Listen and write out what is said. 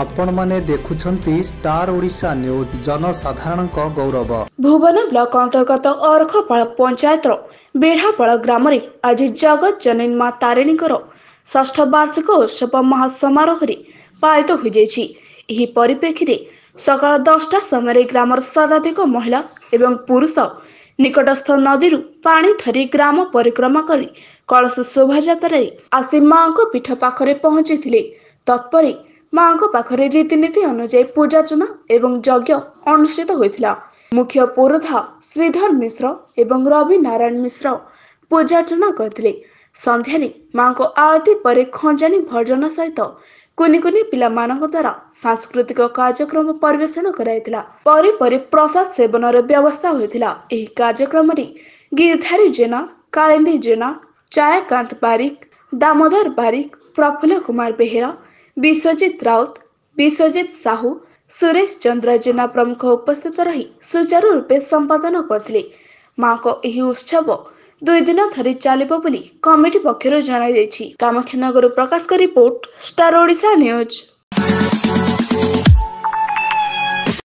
ଆପଣ ମାନେ ଦେଖୁଛନ୍ତି ଷ୍ଟାର ଓଡ଼ିଶା ନ୍ୟୁଜ ଜନସାଧାରଣଙ୍କ ଗୌରବ ଭୁବନ ବ୍ଲକ ଅନ୍ତର୍ଗତ ଅର୍ଖପାଳ ପଞ୍ଚାୟତର ବେଢ଼ାପାଳ ଗ୍ରାମରେ ଆଜି ଜଗତ ଜନନୀ ମା ତାରିଣୀଙ୍କର ଷଷ୍ଠ ବାର୍ଷିକ ଉତ୍ସବ ମହାସମାରୋହରେ ପାଳିତ ହୋଇଯାଇଛି ଏହି ପରିପ୍ରେକ୍ଷୀରେ ସକାଳ ଦଶଟା ସମୟରେ ଗ୍ରାମର ଶତାଧିକ ମହିଳା ଏବଂ ପୁରୁଷ ନିକଟସ୍ଥ ନଦୀରୁ ପାଣି ଧରି ଗ୍ରାମ ପରିକ୍ରମା କରି କଳସ ଶୋଭାଯାତ୍ରାରେ ଆସି ମାଙ୍କ ପୀଠ ପାଖରେ ପହଞ୍ଚିଥିଲେ ତତ୍ପରେ ମାଆଙ୍କ ପାଖରେ ରୀତିନୀତି ଅନୁଯାୟୀ ପୂଜାର୍ଚ୍ଚନା ଏବଂ ଯଜ୍ଞ ଅନୁଷ୍ଠିତ ହୋଇଥିଲା ମୁଖ୍ୟ ପୁରୋଧା ଶ୍ରୀଧର ମିଶ୍ର ଏବଂ ରବି ନାରାୟଣ ମିଶ୍ର ପୂଜାର୍ଚ୍ଚନା କରିଥିଲେ ସନ୍ଧ୍ୟାରେ ମାଙ୍କ ଆଳତୀ ପରେ ଖଞ୍ଜାଣି ଭଜନ ସହିତ କୁନି କୁନି ପିଲାମାନଙ୍କ ଦ୍ୱାରା ସାଂସ୍କୃତିକ କାର୍ଯ୍ୟକ୍ରମ ପରିବେଷଣ କରାଯାଇଥିଲା ପରେ ପରେ ପ୍ରସାଦ ସେବନର ବ୍ୟବସ୍ଥା ହୋଇଥିଲା ଏହି କାର୍ଯ୍ୟକ୍ରମରେ ଗିରିଧାରୀ ଜେନା କାଳିନ୍ଦୀ ଜେନା ଚାୟାକାନ୍ତ ବାରିକ ଦାମୋଦର ବାରିକ ପ୍ରଫୁଲ୍ଲ କୁମାର ବେହେରା ବିଶ୍ୱଜିତ ରାଉତ ବିଶ୍ୱଜିତ ସାହୁ ସୁରେଶ ଚନ୍ଦ୍ର ଜେନା ପ୍ରମୁଖ ଉପସ୍ଥିତ ରହି ସୁଚାରୁ ରୂପେ ସମ୍ପାଦନ କରିଥିଲେ ମାଙ୍କ ଏହି ଉତ୍ସବ ଦୁଇ ଦିନ ଧରି ଚାଲିବ ବୋଲି କମିଟି ପକ୍ଷରୁ ଜଣାଯାଇଛି କାମାକ୍ଷ ନଗରରୁ ପ୍ରକାଶଙ୍କ ରିପୋର୍ଟ ଷ୍ଟାର ଓଡ଼ିଶା ନ୍ୟୁଜ୍